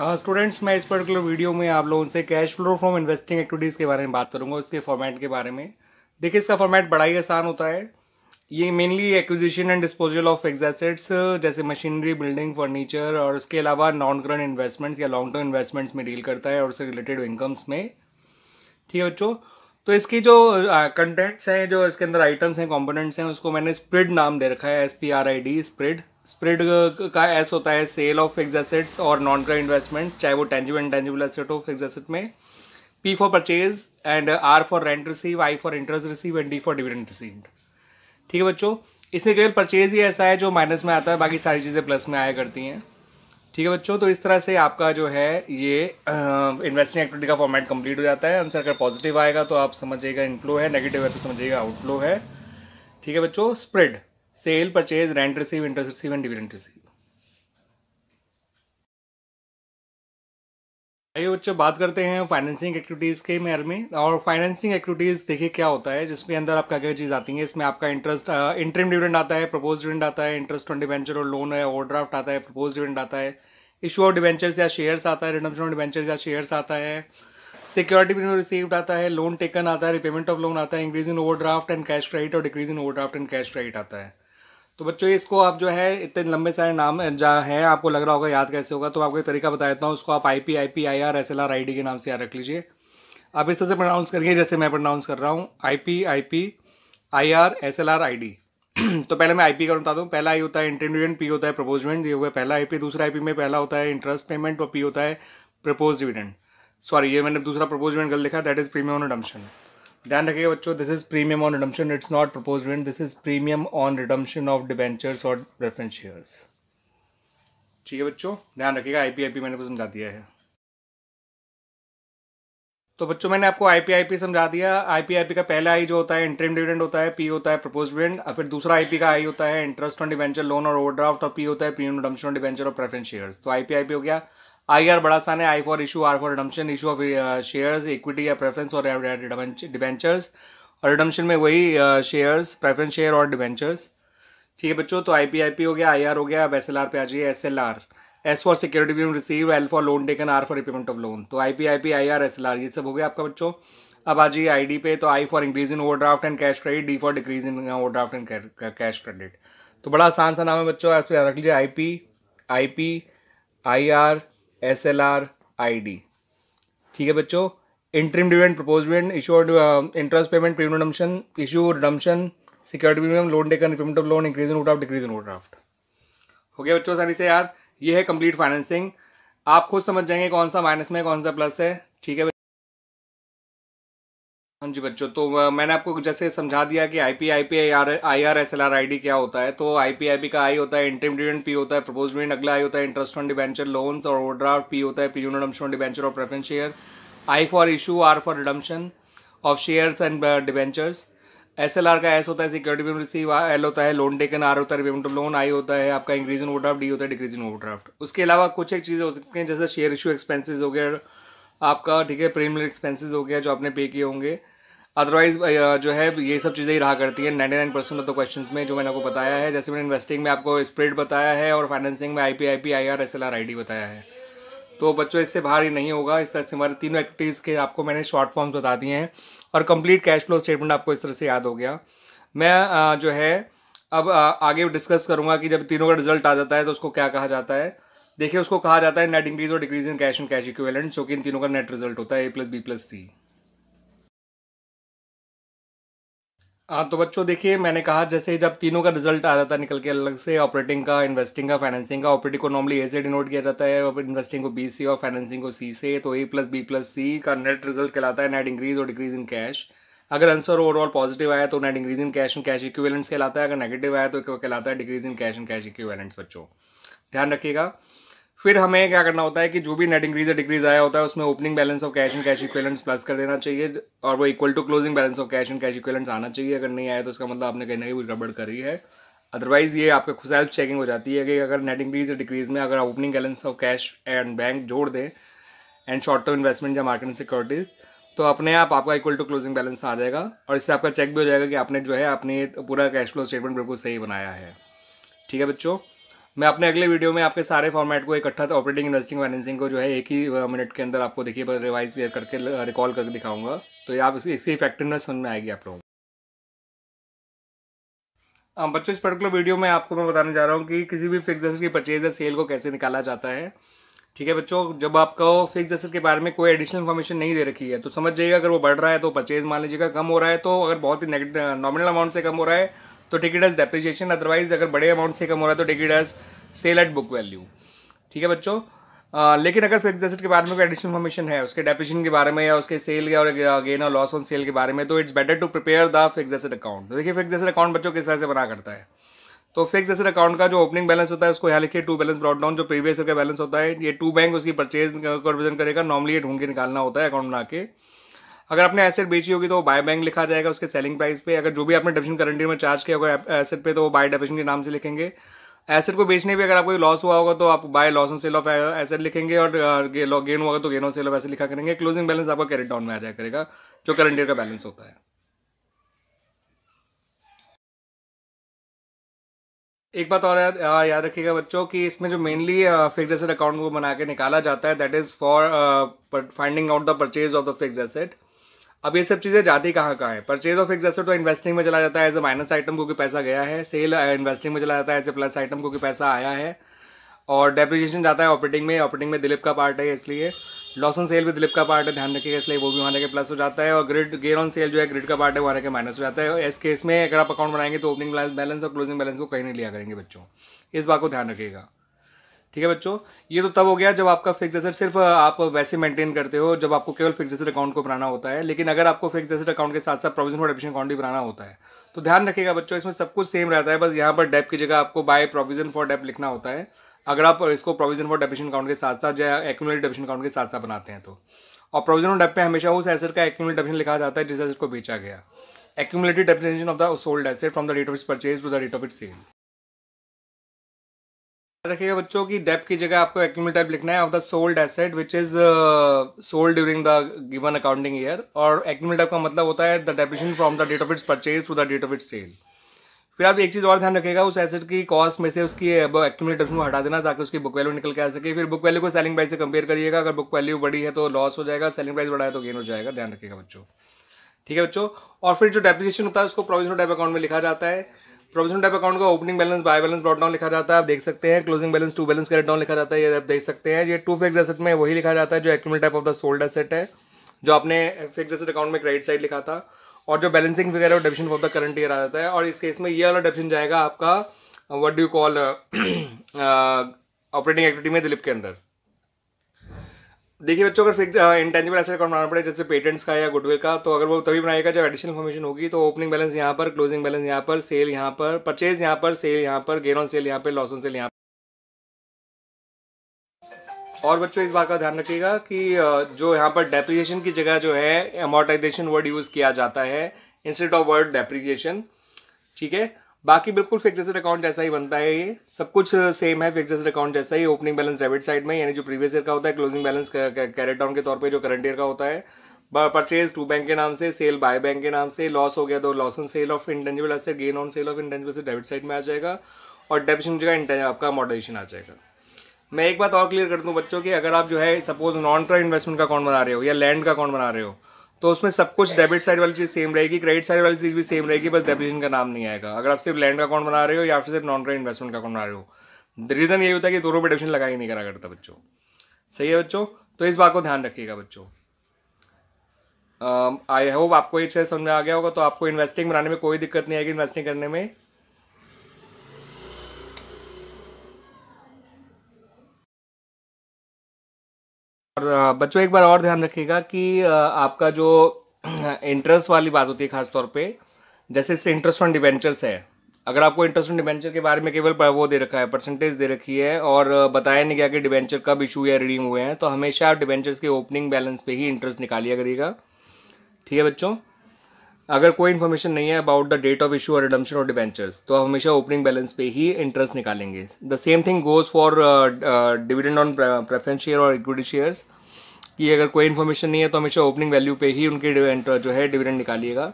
students uh, मैं इस particular video में आप लोगों से cash flow from investing activities के बारे में बात करूंगा उसके फॉर्मेट के बारे में देखिए इसका फॉर्मेट बड़ा ही आसान होता है ये mainly acquisition and disposal of assets जैसे मशीनरी बिल्डिंग फर्नीचर और उसके अलावा नॉन करंट इन्वेस्टमेंट्स या लॉन्ग टर्म इन्वेस्टमेंट्स में डील करता है और उससे रिलेटेड इनकम्स में ठीक है बच्चों तो इसकी जो कंटेंट्स हैं जो इसके अंदर आइटम्स हैं कॉम्पोनेंट्स हैं उसको मैंने स्प्रिड नाम दे रखा है S P R I D spread spread का एस होता है सेल ऑफ फिक्स एसेट्स और नॉन करंट इन्वेस्टमेंट चाहे वो टेंजिबल एंड टेंजिबल एसेट हो फिक्स एसेट में P for purchase and R for rent receive I for interest receive and D for dividend receive ठीक है बच्चों इसमें केवल परचेज ही ऐसा है जो माइनस में आता है बाकी सारी चीज़ें प्लस में आया करती हैं ठीक है बच्चों तो इस तरह से आपका जो है ये इन्वेस्टिंग एक्टिविटी का फॉर्मेट कंप्लीट हो जाता है आंसर अगर पॉजिटिव आएगा तो आप समझिएगा इनफ्लो है नेगेटिव है तो समझिएगा आउटफ्लो है ठीक है बच्चों spread sale purchase rent receive interest receive and dividend receive आइए बच्चों बात करते हैं फाइनेंसिंग एक्टिविटीज़ के मेयर में और फाइनेंसिंग एक्टिविटीज़ देखिए क्या होता है जिसके अंदर आपका क्या चीज़ आती है इसमें आपका इंटरेस्ट इंटरम डिविडेंड आता है प्रपोज डिविडेंड आता है इंटरेस्ट ऑन डिवेंचर और लोन है ओवरड्राफ्ट आता है प्रपोज डिविडेंड आता है इशू ऑफ डिवेंचर्स या शेयर्स आता है रिडम्शन ऑफ डिवेंचर्स या शेयर्स आता है सिक्योरिटी बिनो रिसीव्ड आता है लोन टेकन आता है रिपेमेंट ऑफ लोन आता है increase in overdraft and cash credit और decrease in overdraft and cash credit आता है तो बच्चों इसको आप जो है इतने लंबे सारे नाम जहाँ हैं आपको लग रहा होगा याद कैसे होगा तो आपको एक तरीका बता देता हूँ उसको आप I P I P I R S L R I D के नाम से याद रख लीजिए आप इस तरह से प्रोनाउंस करिए जैसे मैं प्रोनाउंस कर रहा हूँ I P I P I R S L R I D तो पहले मैं आई पी का बता दूँ पहला आई होता है इंटेंडेंट पी होता है प्रपोजमेंट ये हुआ पहला आई पी दूसरा आई पी में पहला होता है इंटरेस्ट पेमेंट और पी होता है प्रपोज डिविडेंट सॉरी ये मैंने दूसरा प्रपोजमेंट गल लिखा दैट इज़ प्रीमियम डम्शन ध्यान रखिएगा बच्चों this is premium on redemption it's not propose rent this is premium on redemption of debentures और प्रेफरेंस शेयर्स ठीक है बच्चों ध्यान रखिएगा आईपीआईपी मैंने आपको समझा दिया है तो बच्चों मैंने आपको आईपीआईपी समझा दिया आईपीआईपी का पहला आई जो होता है इंटरम डिविडेंड होता है पी होता है प्रपोज डिविडेंड और फिर दूसरा आईपी का आई होता है इंटरेस्ट ऑन डिवेंचर लोन और ओवरड्राफ्ट और पी होता है प्रीमियम रिडम्शन ऑन डिवेंचर और प्रेफरेंस शेयर्स तो आईपीआईपी हो गया आई आर बड़ा सान है I for issue R for redemption issue of shares equity या प्रेफरेंस और डिबेंचर्स और रिडम्शन में वही शेयर्स प्रेफरेंस शेयर और डिबेंचर्स ठीक है बच्चों तो आई पी आई पी हो गया आई आर हो गया अब एस एल आर पे आ जाइए S L R S for security beam receive L for loan taken R for repayment of loan तो I P I P I R S L R ये सब हो गया आपका बच्चों अब आ जाइए आई डी पे तो I for increase in overdraft and cash credit D for decrease in overdraft and cash credit तो बड़ा आसान सा नाम है बच्चों आप रख लीजिए I P I P I R S L R I D ठीक है बच्चों interim dividend propose dividend issue interest payment premium redemption issue redemption security premium loan taken payment of loan increase in overdraft decrease in overdraft हो गया बच्चों सारी से यार ये है कंप्लीट फाइनेंसिंग आप खुद समझ जाएंगे कौन सा माइनस में कौन सा प्लस है ठीक है हाँ जी बच्चों तो मैंने आपको जैसे समझा दिया कि I P I P I R I R S L R I D क्या होता है तो आई पी आई पी का आई होता है इंटरम डिविडेंड पी होता है प्रपोज डिविडेंड अगला आई होता है इंटरेस्ट ऑन डिबेंचर लोन्स और ओवरड्राफ्ट पी होता है पी यूनिट ऑन डिबेंचर और preference share I for issue R for redemption of shares and debentures S L R का एस होता है सिक्योरिटी पेमेंट रिसीव एल होता है लोन टेकन आर होता है पेमेंट लोन आई होता है आपका इंक्रीज इन ओवरड्राफ्ट डी होता है डिक्रीज इन ओवरड्राफ्ट उसके अलावा कुछ एक चीज़ें हो सकती हैं जैसे शेयर इशू एक्सपेंसिस हो गया आपका ठीक है प्रीमियर एक्सपेंसेस हो गया जो आपने पे किए होंगे अदरवाइज जो है ये सब चीज़ें ही रहा करती है nine percent of the question में जो मैंने आपको बताया है जैसे मैंने इन्वेस्टिंग में आपको स्प्रेड बताया है और फाइनेंसिंग में I P I P I R S L R I D बताया है तो बच्चों इससे बाहर ही नहीं होगा इस तरह से हमारे तीनों एक्टिविटीज़ के आपको मैंने शॉर्ट फॉर्म्स बता दिए हैं और कंप्लीट कैश फ्लो स्टेटमेंट आपको इस तरह से याद हो गया मैं जो है अब आगे डिस्कस करूँगा कि जब तीनों का रिजल्ट आ जाता है तो उसको क्या कहा जाता है देखिए उसको कहा जाता है नेट इंक्रीज और decrease in cash and cash equivalent जो कि इन तीनों का नेट रिजल्ट होता है A plus B plus C हाँ तो बच्चों देखिए मैंने कहा जैसे जब तीनों का रिजल्ट आ जाता है निकल के अलग से ऑपरेटिंग का इन्वेस्टिंग का फाइनेंसिंग का ऑपरेटिंग को नॉर्मली ए से डिनोट किया जाता है इन्वेस्टिंग को बी से और फाइनेंसिंग को सी से तो A plus B plus C का नेट रिजल्ट कहलाता है नेट इंक्रीज और डिक्रीज इन कैश अगर आंसर ओवरऑल पॉजिटिव आया तो net increase in cash and cash equivalents कहलाता है अगर नेगेटिव आया तो कहलाता है decrease in cash and cash equivalents बच्चों ध्यान रखिएगा फिर हमें क्या करना होता है कि जो भी नेट इंक्रीज या डिक्रीज आया होता है उसमें opening balance of cash and cash equivalents plus कर देना चाहिए और वो equal to closing balance of cash and cash equivalents आना चाहिए अगर नहीं आया तो इसका मतलब आपने कहीं ना कहीं गड़बड़ करी है अदरवाइज ये आपका खुद सेल्फ चेकिंग हो जाती है कि अगर नेट इंक्रीज या डिक्रीज में अगर आप opening balance of cash and bank जोड़ दें एंड शॉर्ट टर्म इन्वेस्टमेंट या मार्केट सिक्योरिटीज़ तो अपने आप आपका इक्वल टू क्लोजिंग बैलेंस आ जाएगा और इससे आपका चेक भी हो जाएगा कि आपने जो है अपने पूरा कैश फ्लो स्टेटमेंट बिल्कुल सही बनाया है ठीक है बच्चों मैं अपने अगले वीडियो में आपके सारे फॉर्मेट को इकट्ठा ऑपरेटिंग इन्वेस्टिंग फाइनेंसिंग को जो है एक ही मिनट के अंदर आपको देखिए बस रिवाइज करके रिकॉल करके दिखाऊंगा तो ये आप इसकी इफेक्टिवनेस समझ में आएगी आप लोगों को बच्चों इस पर्टिकुलर वीडियो में आपको मैं बताने जा रहा हूँ कि किसी भी फिक्स की परचेज या सेल को कैसे निकाला जाता है ठीक है बच्चों जब आपको फिक्स एसेट के बारे में कोई एडिशनल इन्फॉर्मेशन नहीं दे रखी है तो समझ जाइएगा अगर वो बढ़ रहा है तो परचेज मान लीजिएगा कम हो रहा है तो अगर बहुत ही नॉमिनल अमाउंट से कम हो रहा है तो टिकट एज डेप्रिशिएशन अदरवाइज अगर बड़े अमाउंट से कम हो रहा है तो ticket as sale at book value ठीक है बच्चों आ, लेकिन अगर फिक्स एसेट के बारे में कोई एडिशनल इन्फॉर्मेशन है उसके डेप्रिशन के बारे में या उसके सेल या और गेन और लॉस ऑन सेल के बारे में तो it's better to prepare the fixed asset account देखिए फिक्स एसेट अकाउंट बच्चों किस तरह से बना करता है तो फिक्स एसेट अकाउंट का जो ओपनिंग बैलेंस होता है उसको यहाँ लिखिए टू बैलेंस ब्रॉड डाउन जो प्रीवियस का बैलेंस होता है ये टू बैंक उसकी परचेज रिप्रेजेंट करेगा नॉर्मली ये ढूंढ के निकालना होता है अकाउंट बना के अगर आपने एसेट बेची होगी तो वो बाय बैंक लिखा जाएगा उसके सेलिंग प्राइस पे अगर जो भी आपने डिविजन करंटी में चार्ज किया होगा एसेट पे तो वो बाय डिविजन के नाम से लिखेंगे एसेट को बेचने पे अगर आपको लॉस हुआ होगा तो आप by loss on sale of asset लिखेंगे और गेन हुआ तो gain on sale of asset लिखा करेंगे क्लोजिंग बैलेंस आपका कैरेट डाउन में आ जाएगा करेगा जो करंट ईयर का बैलेंस होता है एक बात और याद रखिएगा बच्चों कि इसमें जो मेनली फिक्स एसेट अकाउंट को बना के निकाला जाता है that is for finding out the purchase of the fixed asset अब ये सब चीज़ें जाती कहाँ कहाँ है परचेज ऑफ एक्सर तो इन्वेस्टिंग में चला जाता है एज ए माइनस आइटम क्योंकि पैसा गया है सेल इन्वेस्टिंग uh, में चला जाता है एज ए प्लस आइटम क्योंकि पैसा आया है और डेप्रिजिएशन जाता है ऑपरेटिंग में ऑपरेटिंग में दिलीप का पार्ट है इसलिए लॉस ऑन सेल भी दिलीप का पार्ट है ध्यान रखिएगा इसलिए वो भी वहाँ के प्लस हो जाता है और ग्रिड गेन ऑन सेल जो है ग्रिड का पार्ट है वहाँ के माइनस हो जाता है इस केस में अगर आप अकाउंट बनाएंगे तो ओपनिंग बैलेंस और क्लोजिंग बैलेंस को कहीं नहीं लिया करेंगे बच्चों इस बात को ध्यान रखिएगा ठीक है बच्चों ये तो तब हो गया जब आपका फिक्स एसेट सिर्फ आप वैसे मेंटेन करते हो जब आपको केवल फिक्स एसेट अकाउंट को बनाना होता है लेकिन अगर आपको फिक्स एसेट अकाउंट के साथ साथ प्रोविजन फॉर एडमिशन अकाउंट भी बनाना होता है तो ध्यान रखिएगा बच्चों इसमें सब कुछ सेम रहता है बस यहाँ पर डेप की जगह आपको बाय प्रोविजन फॉर डेप लिखना होता है अगर आप इसको प्रोविजन फॉर डेप्रिशन अकाउंट के साथ साथ या एक्यूमुलेट डेप्रिशन अकाउंट के साथ साथ बनाते हैं तो और प्रोविजन डेप पे हमेशा उस एसेट का एक्यूमुलेट डेप्रिशन लिखा जाता है जिस एसेट को बेचा गया accumulated depreciation of the sold asset from the date of its purchase to the date of its sale रखिएगा बच्चों की डेप की जगह आपको एक्यूमुल टाइप लिखना है of the sold asset which is sold during the given accounting year और accumulated का मतलब होता है the depreciation from the date of its purchase to the date of its sale फिर आप एक चीज़ और ध्यान रखेगा उस एसेट की कॉस्ट में से उसकी एक्यूमुलेट को हटा देना ताकि उसकी बुक वैल्यू निकल के आ सके फिर बुक वैल्यू को सेलिंग प्राइस से कंपेयर करिएगा अगर बुक वैल्यू बड़ी है तो लॉस हो जाएगा सेलिंग प्राइस बढ़ा है तो गेन हो जाएगा ध्यान रखिएगा बच्चों ठीक है बच्चों और फिर जो डेपिशन होता है उसको प्रोविजनल टाइप अकाउंट में लिखा जाता है प्रोविजन टाइप अकाउंट का opening balance by balance brought down लिखा जाता है आप देख सकते हैं क्लोजिंग बैलेंस टू बैलेंस का डाउन लिखा जाता है ये आप देख सकते हैं ये टू फिक्स एसेट में वही लिखा जाता है जो accumulated of the sold asset है जो आपने फिक्स एसेट अकाउंट में क्रेडिट साइड लिखा था और जो बैलेंसिंग फिगर है वो depreciation for the current year आ जाता है और इस केस में ये वाला डेफिशन जाएगा आपका what do call operating activity में दिलीप के अंदर देखिए बच्चों अगर फिक्स इंटेंजिबल एसेट अकाउंट बनाना पड़े जैसे पेटेंट्स का या गुडविल का तो अगर वो तभी बनाएगा जब एडिशनल इन्फॉर्मेशन होगी तो ओपनिंग बैलेंस यहाँ पर क्लोजिंग बैलेंस यहाँ पर सेल यहाँ पर परचेज यहाँ पर सेल यहाँ पर गेन ऑन सेल यहाँ पर लॉस ऑन सेल यहाँ पर और बच्चों इस बात का ध्यान रखिएगा कि जो यहाँ पर डेप्रीसिएशन की जगह जो है अमोर्टाइजेशन वर्ड यूज़ किया जाता है इंस्टेड ऑफ वर्ड डेप्रीसिएशन ठीक है बाकी बिल्कुल फिक्सड अकाउंट जैसा ही बनता है ये सब कुछ सेम uh, है फिक्सेड अकाउंट जैसा ही ओपनिंग बैलेंस डेबिट साइड में यानी जो प्रीवियस ईयर का होता है क्लोजिंग बैलेंस कैरेट डाउन के तौर पे जो करंट ईयर का होता है परचेज टू बैंक के नाम से सेल बाय बैंक के नाम से लॉस हो गया तो loss on sale of intangible asset gain on sale of intangible से डेबिट साइड में आ जाएगा और डेबिशन है आपका मॉडरेशन आ जाएगा मैं एक बात और क्लियर कर दूँ बच्चों की अगर आप जो है सपोज नॉन ट्रा इन्वेस्टमेंट का अकाउंट बना रहे हो या लैंड का अकाउंट बना रहे हो तो उसमें सब कुछ डेबिट साइड वाली चीज़ सेम रहेगी क्रेडिट साइड वाली चीज़ भी सेम रहेगी बस डेबिशन का नाम नहीं आएगा अगर आप सिर्फ लैंड का अकाउंट बना रहे हो या फिर सिर्फ नॉन ट्रेड इन्वेस्टमेंट का अकाउंट बना रहे हो रीज़न ये होता है कि दोनों पर डेबिशन लगा ही नहीं करा करता बच्चों सही है बच्चों तो इस बात को ध्यान रखिएगा बच्चों आई होप आपको एक चीज समझ आ गया होगा तो आपको इन्वेस्टिंग बनाने में कोई दिक्कत नहीं आएगी इन्वेस्टिंग करने में और बच्चों एक बार और ध्यान रखिएगा कि आपका जो इंटरेस्ट वाली बात होती है खासतौर पे जैसे इससे इंटरेस्ट ऑन डिवेंचर्स है अगर आपको इंटरेस्ट ऑन डिवेंचर के बारे में केवल वो दे रखा है परसेंटेज दे रखी है और बताया नहीं गया कि डिवेंचर कब इशू या रिडीम हुए हैं तो हमेशा आप डिवेंचर्स के ओपनिंग बैलेंस पे ही इंटरेस्ट निकालिया करिएगा ठीक है बच्चों अगर कोई इन्फॉर्मेशन नहीं है about the date of issue और रिडम्शन और डिवेंचर्स तो आप हमेशा ओपनिंग बैलेंस पे ही इंटरेस्ट निकालेंगे the same thing goes for dividend on preference share और इक्विटी शेयर्स कि अगर कोई इन्फॉर्मेशन नहीं है तो हमेशा ओपनिंग वैल्यू पे ही उनके जो है डिविडेंड निकालिएगा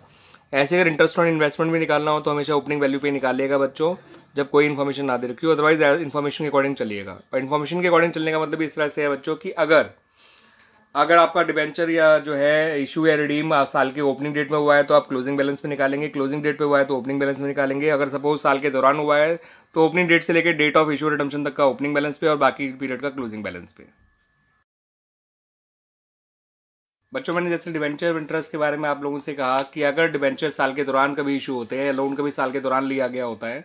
ऐसे अगर इंटरेस्ट ऑन इन्वेस्टमेंट भी निकालना हो तो हमेशा ओपनिंग वैल्यू पे निकालिएगा बच्चों जब कोई इन्फॉर्मेशन ना दे रखी हो अदरवाइज इन्फॉर्मेशन के अकॉर्डिंग चलिएगा और इन्फॉर्मेशन के अकॉर्डिंग चलने का मतलब इस तरह से है बच्चों की अगर अगर आपका डिवेंचर या जो है इशू या रिडीम साल के ओपनिंग डेट में हुआ है तो आप क्लोजिंग बैलेंस में निकालेंगे क्लोजिंग डेट पे हुआ है तो ओपनिंग बैलेंस में निकालेंगे अगर सपोज साल के दौरान हुआ है तो ओपनिंग डेट से लेकर डेट ऑफ इशू रिडम्शन तक का ओपनिंग बैलेंस पे और बाकी पीरियड का क्लोजिंग बैलेंस पे बच्चों मैंने जैसे डिवेंचर इंटरेस्ट के बारे में आप लोगों से कहा कि अगर डिवेंचर साल के दौरान कभी इशू होते हैं या लोन कभी साल के दौरान लिया गया होता है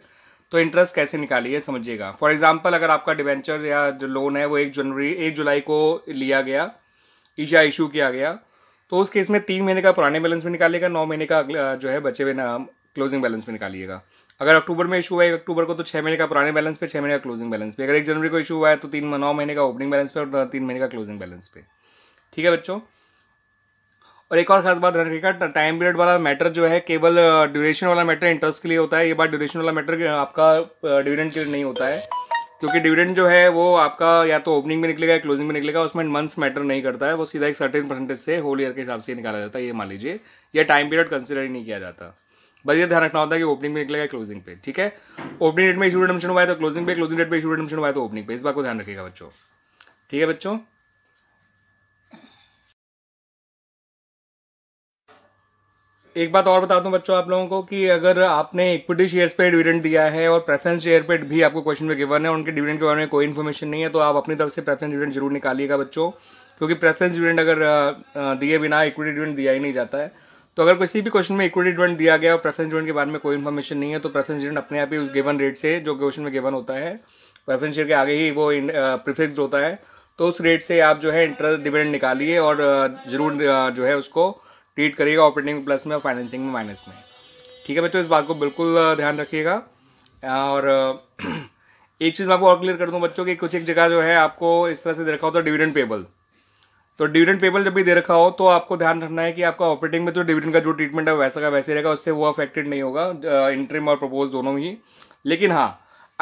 तो इंटरेस्ट कैसे निकालिए समझिएगा फॉर एग्जाम्पल अगर आपका डिवेंचर या जो लोन है वो एक जनवरी एक जुलाई को लिया गया ईशा इशू किया गया तो उस केस में तीन महीने का पुराने बैलेंस में निकालिएगा नौ महीने का जो है बचे हुए ना क्लोजिंग बैलेंस में निकालिएगा अगर अक्टूबर में इशू हुआ है अक्टूबर को तो छः महीने का पुराने बैलेंस पे छः महीने का क्लोजिंग बैलेंस पे अगर एक जनवरी को इशू हुआ है तो तीन नौ महीने का ओपनिंग बैलेंस पे और तीन महीने का क्लोजिंग बैलेंस पे ठीक है बच्चों और एक और खास बात ध्यान रखिएगा टाइम पीरियड वाला मैटर जो है केवल ड्यूरेशन वाला मैटर इंटरेस्ट के लिए होता है ये बात ड्यूरेशन वाला मैटर आपका डिविडेंड के लिए नहीं होता है क्योंकि डिविडेंड जो है वो आपका या तो ओपनिंग में निकलेगा या क्लोजिंग में निकलेगा उसमें मंथ्स मैटर नहीं करता है वो सीधा एक सर्टेन परसेंटेज से होल ईयर के हिसाब से निकाला जाता है ये मान लीजिए या टाइम पीरियड कंसिडर ही नहीं किया जाता बस ये ध्यान रखना होता है कि ओपनिंग में निकलेगा क्लोजिंग पे ठीक है ओपनिंग डेट में इशू रिडम्पशन हुआ है तो क्लोजिंग पे क्लोजिंग डेट पर इशू रिडम्पशन हुआ है तो ओपनिंग पे इस बात को ध्यान रखिएगा बच्चों ठीक है बच्चों एक बात और बता दूं बच्चों आप लोगों को कि अगर आपने इक्विटी शेयर्स पे डिविडेंड दिया है और प्रेफरेंस शेयर पे भी आपको क्वेश्चन में गिवन है उनके डिविडेंड के बारे में कोई इन्फॉर्मेशन नहीं है तो आप अपनी तरफ से प्रेफरेंस डिविडेंड जरूर निकालिएगा बच्चों क्योंकि प्रेफरेंस डिविडेंड अगर दिए बिना इक्विटी डिविडेंड दिया ही नहीं जाता है तो अगर किसी भी क्वेश्चन में इक्विटी डिविडेंड दिया गया और प्रेफरेंस डिविडेंड के बारे में कोई इन्फॉर्मेशन नहीं है तो प्रेफरेंस डिविडेंड अपने आप ही उस गिवन रेट से जो क्वेश्चन में गिवन होता है प्रेफरेंस शेयर के आगे ही वो प्रिफिक्स होता है तो उस रेट से आप जो है इंटरेस्ट डिविडेंड निकालिए और जरूर जो है उसको ट्रीट करिएगा ऑपरेटिंग प्लस में और फाइनेंसिंग में माइनस में ठीक है बच्चों इस बात को बिल्कुल ध्यान रखिएगा और एक चीज़ मैं आपको और क्लियर कर दूँ बच्चों की कुछ एक जगह जो है आपको इस तरह से दे रखा होता है डिविडेंड पेबल तो डिविडेंड पेबल तो जब भी दे रखा हो तो आपको ध्यान रखना है कि आपका ऑपरेटिंग में तो डिविडेंड का जो ट्रीटमेंट है वैसा का वैसे रहेगा उससे वो अफेक्टेड नहीं होगा इंट्रीम और प्रपोज दोनों ही लेकिन हाँ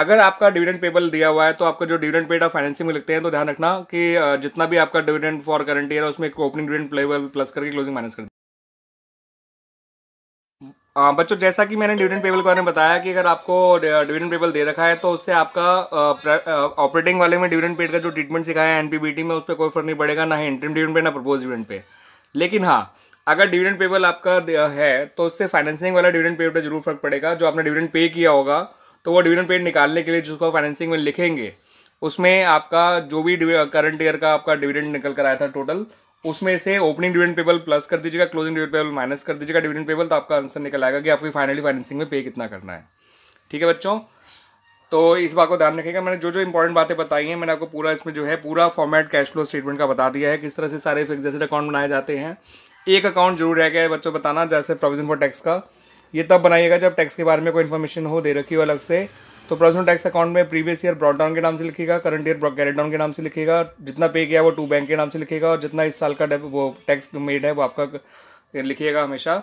अगर आपका डिविडेंड पेबल दिया हुआ है तो आपका जो डिविडेंड पेड आप फाइनेंसिंग में लगते हैं तो ध्यान रखना कि जितना भी आपका डिविडेंड फॉर करंट ईयर है उसमें ओपनिंग डिविडेंड पेबल प्लस करके क्लोजिंग माइनस कर बच्चों जैसा कि मैंने डिविडेंड पेबल के बारे में बताया कि अगर आपको डिविडेंड पेबल दे रखा है तो उससे आपका ऑपरेटिंग वाले में डिविडेंड पेड का जो ट्रीटमेंट सिखाया है एनपीबीटी में उस पर कोई फर्क नहीं पड़ेगा ना ही इंटरम डिविडेंड पे ना प्रपोज डिविडेंड पे लेकिन हाँ अगर डिविडेंड पेबल आपका है तो उससे फाइनेंसिंग वाला डिविडेंड पर जरूर फर्क पड़ेगा जो आपने डिविडेंड पे किया होगा तो वो डिविडेंड पेड निकालने के लिए जिसको फाइनेंसिंग में लिखेंगे उसमें आपका जो भी करंट ईयर का आपका डिविडेंड निकल कर आया था टोटल उसमें से ओपनिंग डिविडेंड पेबल प्लस कर दीजिएगा क्लोजिंग डिविडेंड पेबल माइनस कर दीजिएगा डिविडेंड पेबल तो आपका आंसर निकल आएगा कि आपकी फाइनली फाइनेंसिंग में पे कितना करना है ठीक है बच्चों तो इस बात को ध्यान रखेगा मैंने जो जो इंपॉर्टेंट बातें बताई हैं मैंने आपको पूरा इसमें जो है पूरा फॉर्मेट कैश फ्लो स्टेटमेंट का बता दिया है किस तरह से सारे फिक्स जैसे अकाउंट बनाए जाते हैं एक अकाउंट जरूर रह गया है बच्चों बताना जैसे प्रोविजन फॉर टैक्स का ये तब बनाइएगा जब टैक्स के बारे में कोई इन्फॉर्मेशन हो दे रखी हो अलग से तो पर्सनल टैक्स अकाउंट में प्रीवियस ईयर ब्रॉड डाउन के नाम से लिखेगा करंट ईयर कैरेट डाउन के नाम से लिखेगा जितना पे किया वो टू बैंक के नाम से लिखेगा और जितना इस साल का वो टैक्स मेड है वो आपका लिखिएगा हमेशा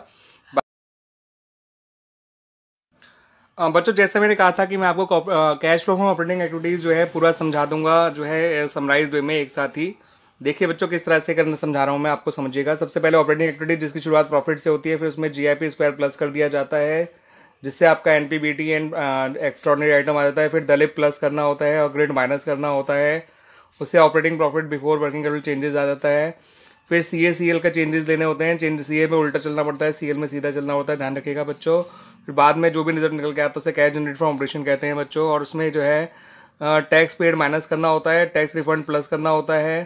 बच्चों जैसे मैंने कहा था कि मैं आपको cash flow from operating activities जो है पूरा समझा दूंगा जो है समराइज वे में एक साथ ही देखिए बच्चों किस तरह से करना समझा रहा हूँ मैं आपको समझिएगा सबसे पहले ऑपरेटिंग एक्टिविटीज जिसकी शुरुआत प्रॉफिट से होती है फिर उसमें G I P square plus कर दिया जाता है जिससे आपका N P B T and extraordinary item आ जाता है फिर दलित प्लस करना होता है और ग्रेड माइनस करना होता है उससे operating profit before working capital changes आ जाता है फिर सी ए सी एल का चेंजेस लेने होते हैं चेंज सी ए में उल्टा चलना पड़ता है सी एल में सीधा चलना होता है ध्यान रखिएगा बच्चों फिर बाद में जो भी रिजल्ट निकल के आता है उसे कैश जनरेट फ्रॉम ऑपरेशन कहते हैं बच्चों और उसमें जो है टैक्स पेड माइनस करना होता है टैक्स रिफंड प्लस करना होता है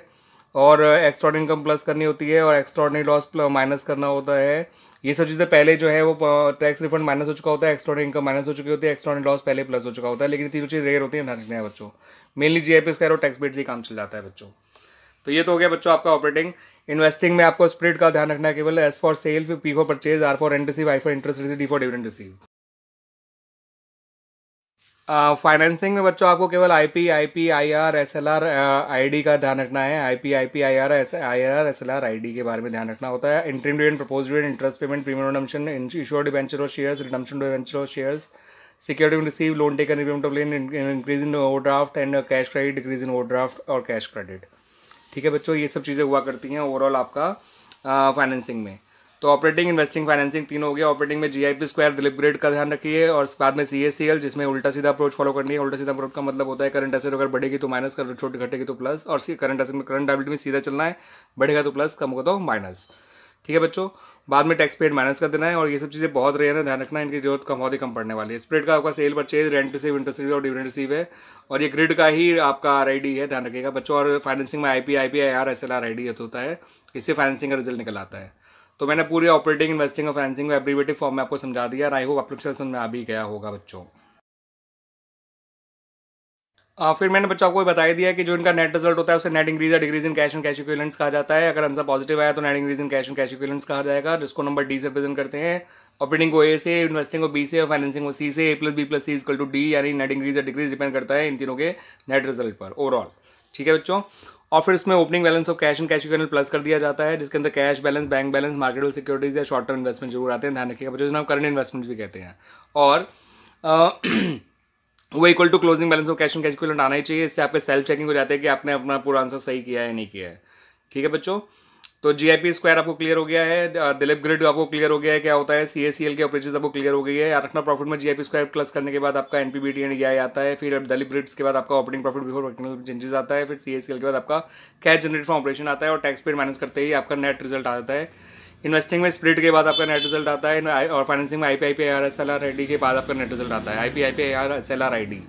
और एक्स्ट्रॉडनरी इनकम प्लस करनी होती है और एक्स्ट्रॉडनरी लॉस माइनस करना होता है ये सब चीज़ें पहले जो है वो टैक्स रिफंड माइनस हो चुका होता है एक्सट्रॉन इनकम माइनस हो चुकी होती है एक्सट्रॉन लॉस पहले प्लस हो चुका होता है लेकिन तीनों चीज़ रेयर होती है ध्यान रखना है बच्चों mainly G I P square और टैक्स बेट से काम चल जाता है बच्चों तो ये तो हो गया बच्चों आपका ऑपरेटिंग इन्वेस्टिंग में आपको स्प्रिट का ध्यान रखना केवल S for sale P for purchase R for and receive I for interest receive D for dividend receive financing में बच्चों आपको केवल I P I P I R S L R I D का ध्यान रखना है I P I P I R S I R S L R I D के बारे में ध्यान रखना होता है interim dividend propose dividend interest payment premium redemption issue debenture of shares redemption debenture of shares security receive loan taken repayment of loan increase in overdraft and cash credit decrease in overdraft और cash credit ठीक है बच्चों ये सब चीज़ें हुआ करती हैं ओवरऑल आपका फाइनेंसिंग में तो ऑपरेटिंग इन्वेस्टिंग फाइनेंसिंग तीन हो गया ऑपरेटिंग में G I P square Dilip grade का ध्यान रखिए और बाद में सी एस सी एल जिसमें उल्टा सीधा अप्रोच फॉलो करनी है उल्टा सीधा अप्रोच का मतलब होता है करंट एसेट अगर बढ़ेगी तो माइनस कर छोटी घटेगी तो प्लस और करंट एसेट में करंट लाइबिलिटी में सीधा चलना है बढ़ेगा तो प्लस कम होगा तो माइनस ठीक है बच्चों बाद में टैक्स पेड माइनस कर देना है और ये सब चीज़ें बहुत रही है ध्यान रखना इनकी जरूरत कम बहुत ही कम पड़ने वाली है स्प्रेड का आपका sale purchase rent receive interest receive और डिविडेंड रिसीव है और ये ग्रिड का ही आपका आर है ध्यान रखिएगा बच्चों और फाइनेंसिंग में I P I P I R S L R I D होता है इससे फाइनेंसिंग का रिजल्ट निकल आता है तो मैंने पूरी ऑपरेटिंग इन्वेस्टिंग और फाइनेंसिंग एब्रीवेटिव फॉर्म में आपको समझा दिया और आई होप आप लोग समझ में आ भी गया होगा बच्चों आ, फिर मैंने बच्चों को बताया दिया कि जो इनका नेट रिजल्ट होता है उसे नेट इंक्रीज या decrease in cash and cash equivalents कहा जाता है अगर आंसर पॉजिटिव आया तो net increase in cash and cash equivalents कहा जाएगा जिसको नंबर डी से प्रेजेंट करते हैं ऑपरेटिंग को ए से इन्वेस्टिंग को बी से और फाइनेंसिंग को सी से A plus B plus C equal to D यानी नेट इंक्रीज या डिक्रीज डिपेंड करता है इन तीनों के नेट रिजल्ट पर ओवरऑल ठीक है बच्चों और फिर इसमें opening balance of cash and cash equivalent plus कर दिया जाता है जिसके अंदर cash balance bank balance marketable securities या शॉर्ट टर्म इन्वेस्टमेंट जरूर आते हैं ध्यान रखिएगा बच्चों जिन्हें हम करंट इन्वेस्टमेंट भी कहते हैं और वो equal to closing balance of cash and cash equivalent आना ही चाहिए इससे आपके सेल्फ चेकिंग हो जाता है कि आपने अपना पूरा आंसर सही किया है या नहीं किया है ठीक है बच्चों तो जी आई पी स्क्वायर आपको क्लियर हो गया है uh, दिलीप ग्रिड आपको क्लियर हो गया है क्या होता है सी एस सी एल के ऑपरेशन आपको क्लियर हो गई है आरखना प्रॉफिट में G I P square plus करने के बाद आपका N P B T and I आता है फिर दिलीप ग्रिड्स के बाद आपका operating profit before working changes आता है फिर सी एस सी एल के बाद आपका कैश जनरेट फॉर ऑपरेशन आता है और टैक्स पेड मैनेज करते ही आपका नेट रिजल्ट आता है इन्वेस्टिंग में स्प्रिट के बाद आपका नेट रिजल्ट आता है और फाइनेंसिंग में I P I P R S L R I D के बाद आपका नेट रिजल्ट आता है I P I P R S L R I D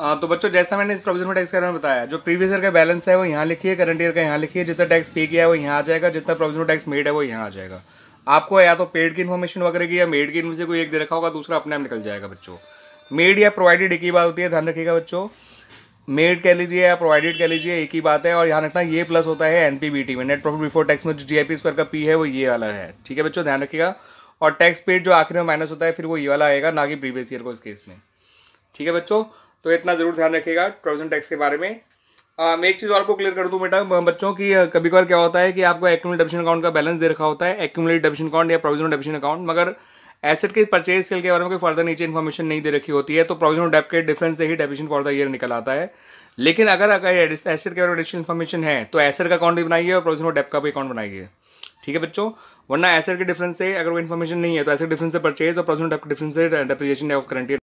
आ, हाँ, तो बच्चों जैसा मैंने इस प्रोविजन में टैक्स के बारे में बताया जो प्रीवियस ईयर का बैलेंस है वो यहाँ लिखिए करंट ईयर का यहाँ लिखिए जितना टैक्स पे किया है वो यहाँ आ जाएगा जितना प्रोविजन टैक्स मेड है वो यहाँ आ जाएगा आपको या तो पेड की इन्फॉर्मेशन वगैरह की या मेड की इनमें से कोई एक दे रखा होगा दूसरा अपने आप निकल जाएगा बच्चों मेड या प्रोवाइडेड एक ही बात होती है ध्यान रखिएगा बच्चों मेड कह लीजिए या प्रोवाइडेड कह लीजिए एक ही बात है और यहाँ रखना ये प्लस होता है एनपीबीटी में नेट प्रॉफिट बिफोर टैक्स में जो जी आई का पी है वो ये वाला है ठीक है बच्चों ध्यान रखिएगा और टैक्स पेड जो आखिर में माइनस होता है फिर वो ये वाला आएगा ना कि प्रीवियस ईयर को इस केस में ठीक है बच्चों तो इतना ज़रूर ध्यान रखिएगा प्रोविजन टैक्स के बारे में आ, um, मैं एक चीज़ और को क्लियर कर दूं बेटा बच्चों की कभी कभार क्या होता है कि आपको एक्यूमिल डेबिशन अकाउंट का बैलेंस दे रखा होता है एक्यूमुलेट डेबिशन अकाउंट या प्रोविजनल डेबिशन अकाउंट मगर एसेट के परचेज सेल के बारे में कोई फर्दर नीचे इन्फॉर्मेशन नहीं दे रखी होती है तो प्रोविजनल डेप के डिफरेंस से ही डेबिशन फॉर द ईयर निकल आता है लेकिन अगर अगर एसेट के बारे में एडिशनल इन्फॉर्मेशन है तो एसेट का अकाउंट भी बनाइए और प्रोविजनल डेप का भी अकाउंट बनाइए ठीक है बच्चों वरना एसेट के डिफरेंस से अगर वो इन्फॉर्मेशन नहीं है तो एसेट डिफरेंस से परचेज और प्रोविजनल डेप के डिफरेंस से डेप्रिएशन ऑफ करंट